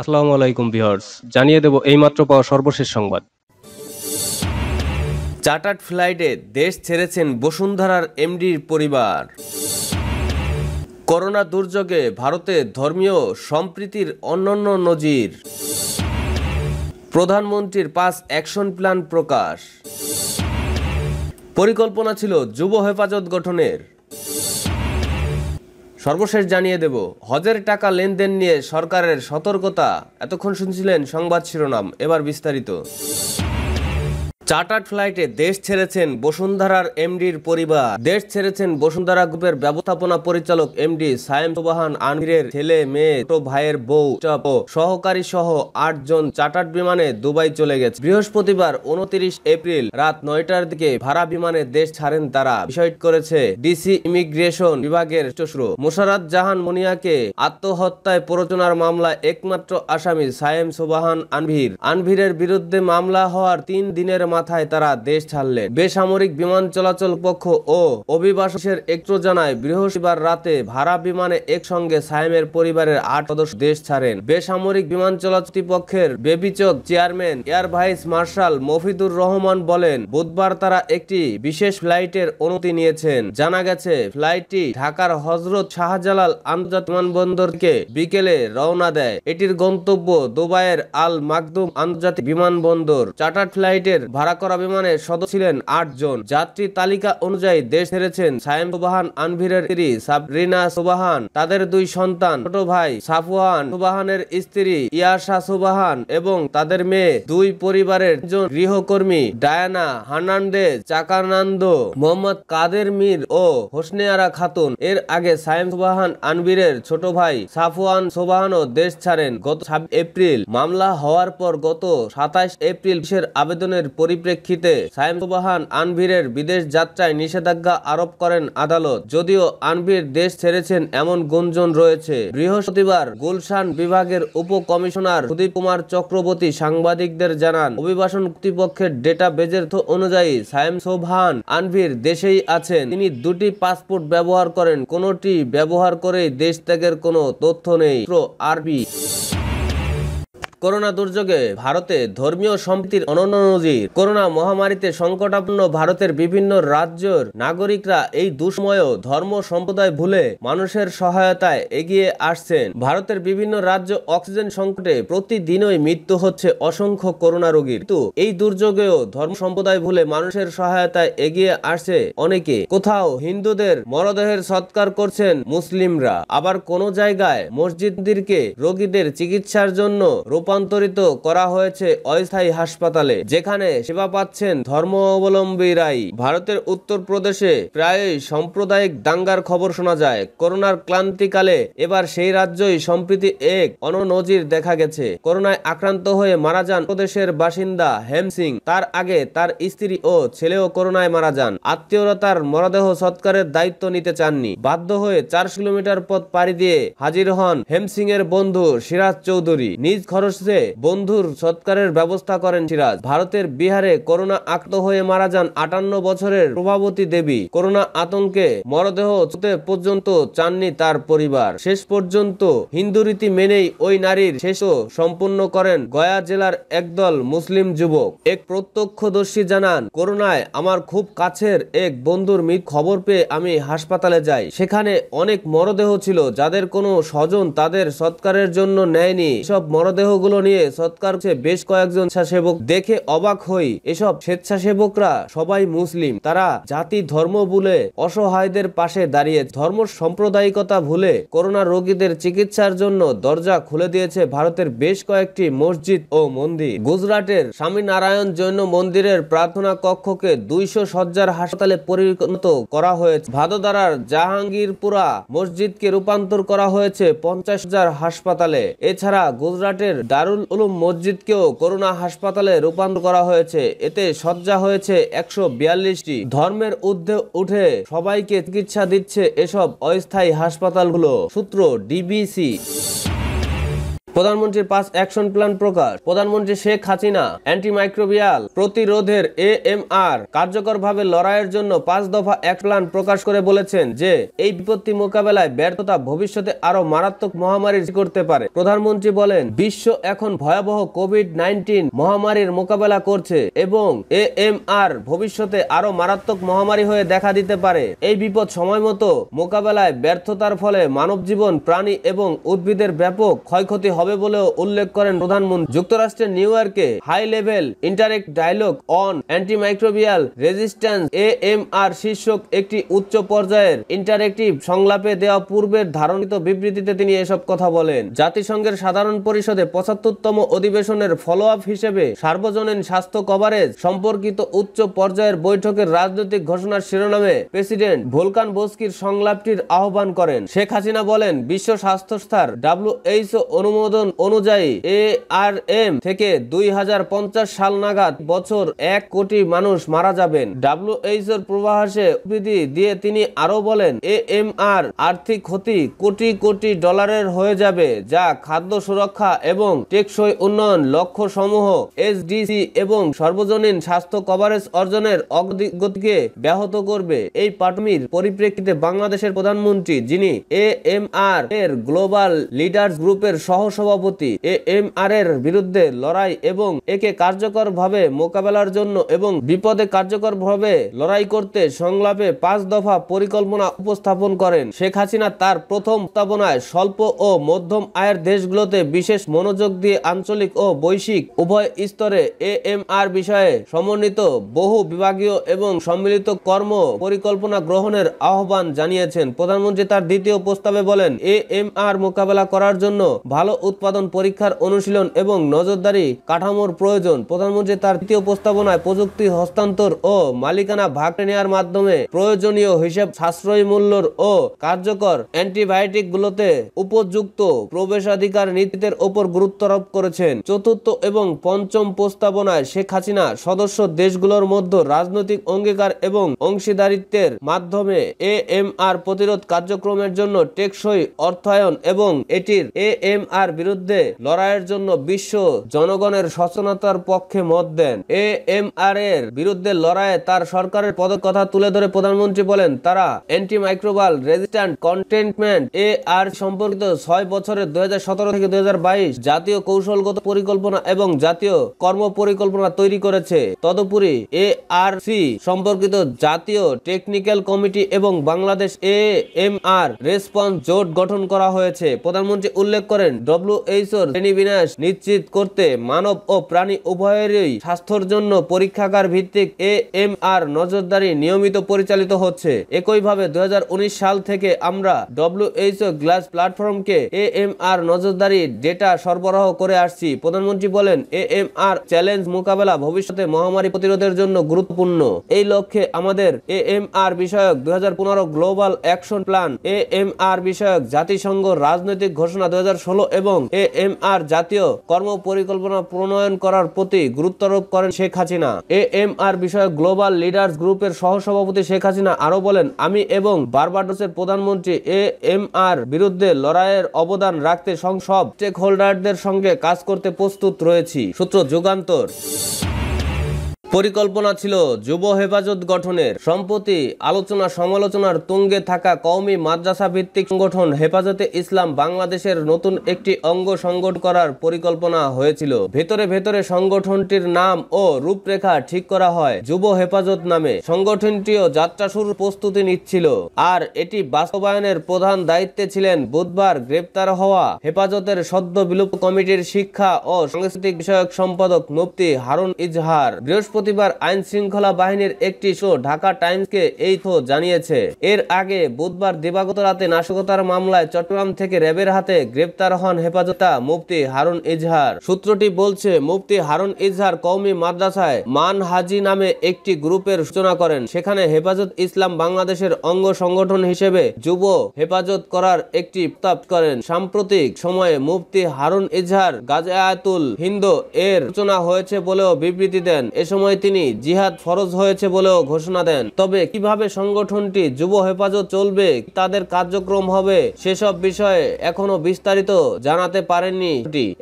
আসসালামু আলাইকুম ভিউয়ার্স জানিয়ে দেব এইমাত্র পাওয়া সর্বশেষ সংবাদ চার্টার্ড ফ্লাইটে দেশ ছেড়েছেন বসুন্ধরার এমডির পরিবার করোনা দুর্যোগে ভারতে ধর্মীয় সম্প্রীতির অন্যান্য নজির প্রধানমন্ত্রীর পাঁচ অ্যাকশন প্ল্যান প্রকাশ পরিকল্পনা ছিল যুব হেফাজত গঠনের সর্বশেষ জানিয়ে দেব হজের টাকা লেনদেন নিয়ে সরকারের সতর্কতা এতক্ষণ শুনছিলেন সংবাদ শিরোনাম এবার বিস্তারিত চার্টার্ড ফ্লাইটে দেশ ছেড়েছেন বসুন্ধরার এমডির পরিবার দেশ ছেড়েছেন বসুন্ধরা গ্রুপের ব্যবস্থাপনা পরিচালক এমডি সায়েম সোবাহান আনভীরের ছেলে মেয়ে ছোট ভাইয়ের বউ ও সহকারী সহ আটজন চার্টার্ড বিমানে দুবাই চলে গেছে বৃহস্পতিবার উনত্রিশ এপ্রিল রাত নয়টার দিকে ভাড়া বিমানে দেশ ছাড়েন তারা বিষয় করেছে ডিসি ইমিগ্রেশন বিভাগের চশ্রু মোশারাত জাহান মনিয়াকে আত্মহত্যায় প্ররোচনার মামলায় একমাত্র আসামি সায়েম সোবাহান আনভীর আনভীরের বিরুদ্ধে মামলা হওয়ার তিন দিনের মাথায় তারা দেশ ছাড়লেন বেসামরিক বিমান চলাচল পক্ষ ও অভিবাসের একটু জানায় বৃহস্পতিবার রাতে ভাড়া বিমানে একসঙ্গে সাইমের পরিবারের আট সদস্য দেশ ছাড়েন বেসামরিক বিমান চলাচল পক্ষের বেবিচক chairman air vice marshal Mofidur Rahman বলেন বুধবার তারা একটি বিশেষ ফ্লাইটের অনুমতি নিয়েছেন জানা গেছে ফ্লাইটটি ঢাকার হজরত শাহজালাল আন্তর্জাতিক বিমানবন্দরকে বিকেলে রওনা দেয় এটির গন্তব্য দুবাইয়ের আল মাকদুম আন্তর্জাতিক বিমানবন্দর চার্টার ফ্লাইটের ভাড়া ভাড়া করা বিমানে সদস্য ছিলেন আটজন যাত্রী তালিকা অনুযায়ী দেশ ছেড়েছেন সায়েম সুবাহান আনভিরের স্ত্রী সাবরিনা সুবাহান তাদের দুই সন্তান ছোট ভাই সাফওয়ান সুবাহানের স্ত্রী ইয়াশা সুবাহান এবং তাদের মেয়ে দুই পরিবারের গৃহকর্মী ডায়ানা হার্নান্ডেজ চাকানান্দো মোহাম্মদ কাদের মির ও হোসনেয়ারা খাতুন এর আগে সায়েম সুবাহান আনবীরের ছোট ভাই সাফওয়ান সোবাহানও দেশ ছাড়েন গত এপ্রিল মামলা হওয়ার পর গত সাতাইশ এপ্রিল আবেদনের পরি পরিপ্রেক্ষিতে সায়েম সুবাহান আনভীরের বিদেশ যাত্রায় নিষেধাজ্ঞা আরোপ করেন আদালত যদিও আনভীর দেশ ছেড়েছেন এমন গুঞ্জন রয়েছে বৃহস্পতিবার গুলশান বিভাগের উপ কমিশনার সুদীপ কুমার চক্রবর্তী সাংবাদিকদের জানান অভিবাসন কর্তৃপক্ষের ডেটা বেজের অনুযায়ী সায়েম সোভান আনভীর দেশেই আছেন তিনি দুটি পাসপোর্ট ব্যবহার করেন কোনোটি ব্যবহার করে দেশ ত্যাগের কোনো তথ্য নেই আরবি করোনা দুর্যোগে ভারতে ধর্মীয় সম্প্রীতির অনন্য নজির করোনা মহামারীতে সংকটাপন্ন ভারতের বিভিন্ন রাজ্যের নাগরিকরা এই দুসময়েও ধর্ম সম্প্রদায় ভুলে মানুষের সহায়তায় এগিয়ে আসছেন ভারতের বিভিন্ন রাজ্য অক্সিজেন সংকটে প্রতিদিনই মৃত্যু হচ্ছে অসংখ্য করোনা রোগীর কিন্তু এই দুর্যোগেও ধর্ম সম্প্রদায় ভুলে মানুষের সহায়তায় এগিয়ে আসছে অনেকে কোথাও হিন্দুদের মরদেহের সৎকার করছেন মুসলিমরা আবার কোন জায়গায় মসজিদদেরকে রোগীদের চিকিৎসার জন্য রোপ রূপান্তরিত করা হয়েছে অস্থায়ী হাসপাতালে যেখানে সেবা পাচ্ছেন ধর্ম অবলম্বীরাই ভারতের উত্তরপ্রদেশে প্রায়ই সাম্প্রদায়িক দাঙ্গার খবর শোনা যায় করোনার ক্লান্তিকালে এবার সেই রাজ্যই সম্প্রীতি এক অননজির দেখা গেছে করোনায় আক্রান্ত হয়ে মারা যান প্রদেশের বাসিন্দা হেম সিং তার আগে তার স্ত্রী ও ছেলেও করোনায় মারা যান আত্মীয়রা তার মরদেহ সৎকারের দায়িত্ব নিতে চাননি বাধ্য হয়ে চার কিলোমিটার পথ পাড়ি দিয়ে হাজির হন হেম সিং এর বন্ধু সিরাজ চৌধুরী নিজ খরচ বয়সে বন্ধুর সৎকারের ব্যবস্থা করেন সিরাজ ভারতের বিহারে করোনা আক্ত হয়ে মারা যান আটান্ন বছরের প্রভাবতী দেবী করোনা আতঙ্কে মরদেহ পর্যন্ত চাননি তার পরিবার শেষ পর্যন্ত হিন্দু রীতি মেনেই ওই নারীর শেষ সম্পূর্ণ করেন গয়া জেলার একদল মুসলিম যুবক এক প্রত্যক্ষদর্শী জানান করোনায় আমার খুব কাছের এক বন্ধুর মৃত খবর পেয়ে আমি হাসপাতালে যাই সেখানে অনেক মরদেহ ছিল যাদের কোনো স্বজন তাদের সৎকারের জন্য নেয়নি সব মরদেহ পণ্যগুলো নিয়ে সৎকার বেশ কয়েকজন স্বেচ্ছাসেবক দেখে অবাক হই এসব স্বেচ্ছাসেবকরা সবাই মুসলিম তারা জাতি ধর্ম ভুলে অসহায়দের পাশে দাঁড়িয়ে ধর্ম সাম্প্রদায়িকতা ভুলে করোনা রোগীদের চিকিৎসার জন্য দরজা খুলে দিয়েছে ভারতের বেশ কয়েকটি মসজিদ ও মন্দির গুজরাটের স্বামীনারায়ণ জৈন মন্দিরের প্রার্থনা কক্ষকে দুইশো সজ্জার হাসপাতালে পরিণত করা হয়েছে ভাদোদারার জাহাঙ্গীরপুরা মসজিদকে রূপান্তর করা হয়েছে পঞ্চাশ হাজার হাসপাতালে এছাড়া গুজরাটের দারুল উলুম মসজিদকেও করোনা হাসপাতালে রূপান্তর করা হয়েছে এতে সজ্জা হয়েছে একশো বিয়াল্লিশটি ধর্মের উদ্যোগ উঠে সবাইকে চিকিৎসা দিচ্ছে এসব অস্থায়ী হাসপাতালগুলো সূত্র ডিবিসি প্রধানমন্ত্রীর পাঁচ অ্যাকশন প্ল্যান প্রকাশ প্রধানমন্ত্রী শেখ হাসিনা অ্যান্টি মাইক্রোবিয়াল প্রতিরোধের এ এম আর কার্যকরভাবে লড়াইয়ের জন্য পাঁচ দফা এক প্ল্যান প্রকাশ করে বলেছেন যে এই বিপত্তি মোকাবেলায় ব্যর্থতা ভবিষ্যতে আরো মারাত্মক মহামারী করতে পারে প্রধানমন্ত্রী বলেন বিশ্ব এখন ভয়াবহ কোভিড নাইন্টিন মহামারীর মোকাবেলা করছে এবং এ এম আর ভবিষ্যতে আরো মারাত্মক মহামারী হয়ে দেখা দিতে পারে এই বিপদ সময় মতো মোকাবেলায় ব্যর্থতার ফলে মানব জীবন প্রাণী এবং উদ্ভিদের ব্যাপক ক্ষয়ক্ষতি হবে হবে বলে উল্লেখ করেন প্রধানমন্ত্রী যুক্তরাষ্ট্রের নিউ ইয়র্কে high level interact dialogue on antimicrobial resistance A M R শীর্ষক একটি উচ্চ পর্যায়ের ইন্টারেক্টিভ সংলাপে দেওয়া পূর্বের ধারণিত বিবৃতিতে তিনি এসব কথা বলেন জাতিসংঘের সাধারণ পরিষদে পঁচাত্তরতম অধিবেশনের ফলো আপ হিসেবে সার্বজনীন স্বাস্থ্য কভারেজ সম্পর্কিত উচ্চ পর্যায়ের বৈঠকের রাজনৈতিক ঘোষণার শিরোনামে প্রেসিডেন্ট ভোলকান বস্কির সংলাপটির আহ্বান করেন শেখ হাসিনা বলেন বিশ্ব স্বাস্থ্য সংস্থার ডাব্লিউএইচও অনুমোদন প্রতিবেদন অনুযায়ী এ আর এম থেকে দুই সাল নাগাদ বছর এক কোটি মানুষ মারা যাবেন ডাব্লিউএইচওর এর উদ্ভিদি দিয়ে তিনি আরো বলেন এ এম আর আর্থিক ক্ষতি কোটি কোটি ডলারের হয়ে যাবে যা খাদ্য সুরক্ষা এবং টেকসই উন্নয়ন লক্ষ্য সমূহ এসডিসি এবং সর্বজনীন স্বাস্থ্য কভারেজ অর্জনের অগ্রগতিকে ব্যাহত করবে এই পাটমির পরিপ্রেক্ষিতে বাংলাদেশের প্রধানমন্ত্রী যিনি এ এম আর এর গ্লোবাল লিডার্স গ্রুপের সহ সভাপতি এ এম আর এর বিরুদ্ধে লড়াই এবং একে কার্যকর ভাবে মোকাবেলার জন্য এবং বিপদে কার্যকর ভাবে লড়াই করতে সংলাপে পাঁচ দফা পরিকল্পনা উপস্থাপন করেন শেখ হাসিনা তার প্রথম স্থাপনায় স্বল্প ও মধ্যম আয়ের দেশগুলোতে বিশেষ মনোযোগ দিয়ে আঞ্চলিক ও বৈশ্বিক উভয় স্তরে এ এম আর বিষয়ে সমন্বিত বহু বিভাগীয় এবং সম্মিলিত কর্ম পরিকল্পনা গ্রহণের আহ্বান জানিয়েছেন প্রধানমন্ত্রী তার দ্বিতীয় প্রস্তাবে বলেন এ এম আর মোকাবেলা করার জন্য ভালো উৎপাদন পরীক্ষার অনুশীলন এবং নজরদারি কাঠামোর প্রয়োজন প্রধানমন্ত্রী তার তৃতীয় প্রস্তাবনায় প্রযুক্তি হস্তান্তর ও মালিকানা ভাগ নেওয়ার মাধ্যমে প্রয়োজনীয় হিসেব সাশ্রয়ী মূল্যর ও কার্যকর অ্যান্টিবায়োটিকগুলোতে উপযুক্ত প্রবেশাধিকার নীতিতে ওপর গুরুত্ব আরোপ করেছেন চতুর্থ এবং পঞ্চম প্রস্তাবনায় শেখ হাসিনা সদস্য দেশগুলোর মধ্যে রাজনৈতিক অঙ্গীকার এবং অংশীদারিত্বের মাধ্যমে এ এম আর প্রতিরোধ কার্যক্রমের জন্য টেকসই অর্থায়ন এবং এটির এ এম আর বিরুদ্ধে লড়াইয়ের জন্য বিশ্ব জনগণের সচেতনতার পক্ষে মত দেন এ এম আর এর বিরুদ্ধে লড়াইয়ে তার সরকারের পদক কথা তুলে ধরে প্রধানমন্ত্রী বলেন তারা antimicrobial resistant containment A R সম্পর্কিত ছয় বছরের দুই থেকে দুই জাতীয় কৌশলগত পরিকল্পনা এবং জাতীয় কর্ম পরিকল্পনা তৈরি করেছে তদুপরি এ আর সি সম্পর্কিত জাতীয় টেকনিক্যাল কমিটি এবং Bangladesh A M R response জোট গঠন করা হয়েছে প্রধানমন্ত্রী উল্লেখ করেন ডব্লিউ ডব্লিউএইচওর শ্রেণীবিন্যাস নিশ্চিত করতে মানব ও প্রাণী উভয়েরই স্বাস্থ্যর জন্য পরীক্ষাগার ভিত্তিক এ এম আর নজরদারি নিয়মিত পরিচালিত হচ্ছে একইভাবে দু সাল থেকে আমরা ডব্লিউএইচও গ্লাস প্ল্যাটফর্মকে এ এম আর নজরদারি ডেটা সরবরাহ করে আসছি প্রধানমন্ত্রী বলেন এ এম আর চ্যালেঞ্জ মোকাবেলা ভবিষ্যতে মহামারী প্রতিরোধের জন্য গুরুত্বপূর্ণ এই লক্ষ্যে আমাদের এ এম আর বিষয়ক দু global action plan A M R বিষয়ক জাতিসংঘ রাজনৈতিক ঘোষণা দু এবং এবং এ এম আর জাতীয় কর্ম পরিকল্পনা প্রণয়ন করার প্রতি গুরুত্বারোপ করেন Sheikh Hasina A M R বিষয়ে গ্লোবাল লিডার্স গ্রুপের সহসভাপতি শেখ হাসিনা আরো বলেন আমি এবং বারবাডোসের প্রধানমন্ত্রী এ এম আর বিরুদ্ধে লড়াইয়ের অবদান রাখতে সংসব স্টেক হোল্ডারদের সঙ্গে কাজ করতে প্রস্তুত রয়েছি সূত্র যুগান্তর পরিকল্পনা ছিল যুব হেফাজত গঠনের সম্প্রতি আলোচনা সমালোচনার তুঙ্গে থাকা কওমি মাদ্রাসা ভিত্তিক সংগঠন হেফাজতে ইসলাম বাংলাদেশের নতুন একটি অঙ্গ সংগঠন করার পরিকল্পনা হয়েছিল ভেতরে ভেতরে সংগঠনটির নাম ও রূপরেখা ঠিক করা হয় যুব হেফাজত নামে সংগঠনটিও যাত্রা শুরুর প্রস্তুতি নিচ্ছিল আর এটি বাস্তবায়নের প্রধান দায়িত্বে ছিলেন বুধবার গ্রেপ্তার হওয়া হেফাজতের সদ্য বিলুপ্ত কমিটির শিক্ষা ও সাংস্কৃতিক বিষয়ক সম্পাদক মুফতি হারুন ইজহার বৃহস্পতি বৃহস্পতিবার আইন শৃঙ্খলা বাহিনীর একটি শো ঢাকা টাইমসকে এই থো জানিয়েছে এর আগে বুধবার দিবাগত রাতে নাশকতার মামলায় চট্টগ্রাম থেকে র্যাবের হাতে গ্রেপ্তার হন হেফাজতা মুফতি হারুন ইজহার সূত্রটি বলছে মুফতি হারুন ইজহার কৌমি মাদ্রাসায় মান হাজি নামে একটি গ্রুপের সূচনা করেন সেখানে হেফাজত ইসলাম বাংলাদেশের অঙ্গ সংগঠন হিসেবে যুব হেফাজত করার একটি প্রস্তাব করেন সাম্প্রতিক সময়ে মুফতি হারুন ইজহার গাজায়াতুল হিন্দ এর সূচনা হয়েছে বলেও বিবৃতি দেন এ সময় সময় তিনি জিহাদ ফরজ হয়েছে বলেও ঘোষণা দেন তবে কিভাবে সংগঠনটি যুব হেফাজত চলবে তাদের কার্যক্রম হবে সেসব বিষয়ে এখনো বিস্তারিত জানাতে পারেননি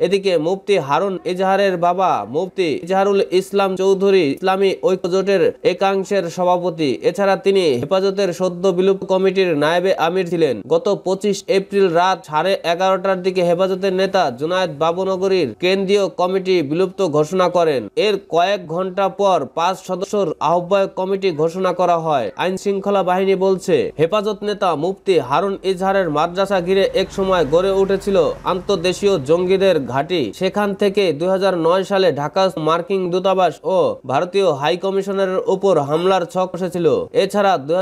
এদিকে মুফতি হারুন এজাহারের বাবা মুফতি ইজাহারুল ইসলাম চৌধুরী ইসলামী ঐক্যজোটের একাংশের সভাপতি এছাড়া তিনি হেফাজতের সদ্য বিলুপ কমিটির নায়েবে আমির ছিলেন গত পঁচিশ এপ্রিল রাত সাড়ে এগারোটার দিকে হেফাজতের নেতা জুনায়দ বাবুনগরীর কেন্দ্রীয় কমিটি বিলুপ্ত ঘোষণা করেন এর কয়েক ঘন্টা পর পাঁচ সদস্যর আহ্বায়ক কমিটি ঘোষণা করা হয় আইন শৃঙ্খলা বাহিনী বলছে হেফাজত নেতা মুফতি হারুন ইজহারের মাদ্রাসা ঘিরে এক সময় গড়ে উঠেছিল আন্তদেশীয় জঙ্গিদের ঘাঁটি সেখান থেকে দুই সালে ঢাকা মার্কিন দূতাবাস ও ভারতীয় হাই কমিশনের উপর হামলার ছক বসেছিল এছাড়া দুই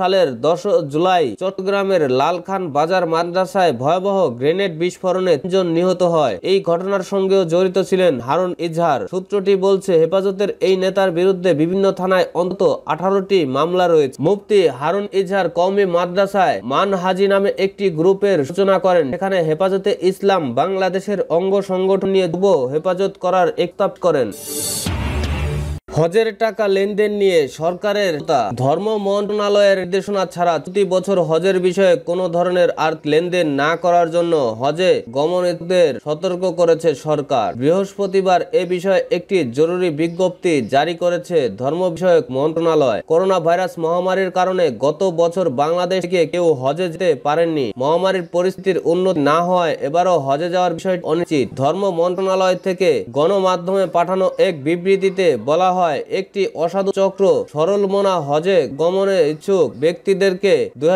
সালের দশ জুলাই চট্টগ্রামের লালখান বাজার মাদ্রাসায় ভয়াবহ গ্রেনেড বিস্ফোরণে তিনজন নিহত হয় এই ঘটনার সঙ্গেও জড়িত ছিলেন হারুন ইজহার সূত্রটি বলছে হেফাজতের এই নেতার বিরুদ্ধে বিভিন্ন থানায় অন্তত আঠারোটি মামলা রয়েছে মুফতি হারুন ইজহার কওমি মাদ্রাসায় মানহাজি নামে একটি গ্রুপের সূচনা করেন এখানে হেফাজতে ইসলাম বাংলাদেশের অঙ্গ সংগঠন নিয়ে যুব হেফাজত করার একতাপ করেন হজের টাকা লেনদেন নিয়ে সরকারের ধর্ম মন্ত্রণালয়ের নির্দেশনা ছাড়া প্রতি বছর হজের বিষয়ে কোনো ধরনের আর লেনদেন না করার জন্য হজে গমনদের সতর্ক করেছে সরকার বৃহস্পতিবার এ বিষয়ে একটি জরুরি বিজ্ঞপ্তি জারি করেছে ধর্ম বিষয়ক মন্ত্রণালয় করোনা ভাইরাস মহামারীর কারণে গত বছর বাংলাদেশ থেকে কেউ হজে যেতে পারেননি মহামারীর পরিস্থিতির উন্নতি না হয় এবারও হজে যাওয়ার বিষয়টি অনিশ্চিত ধর্ম মন্ত্রণালয় থেকে গণমাধ্যমে পাঠানো এক বিবৃতিতে বলা হয় হয় একটি অসাধু চক্র সরল মোনা হজে গমনে ইচ্ছুক ব্যক্তিদেরকে দু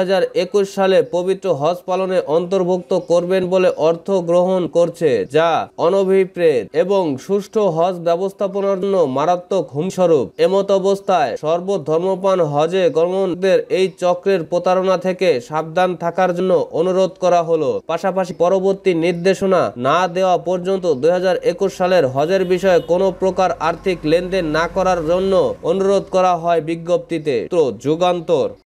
সালে পবিত্র হজ পালনে অন্তর্ভুক্ত করবেন বলে অর্থ গ্রহণ করছে যা অনভিপ্রেত এবং সুষ্ঠ হজ ব্যবস্থাপনার জন্য মারাত্মক হুমস্বরূপ এমত অবস্থায় সর্বধর্মপান হজে গমনদের এই চক্রের প্রতারণা থেকে সাবধান থাকার জন্য অনুরোধ করা হলো পাশাপাশি পরবর্তী নির্দেশনা না দেওয়া পর্যন্ত দু সালের হজের বিষয়ে কোনো প্রকার আর্থিক লেনদেন না করার জন্য অনুরোধ করা হয় বিজ্ঞপ্তিতে তো যুগান্তর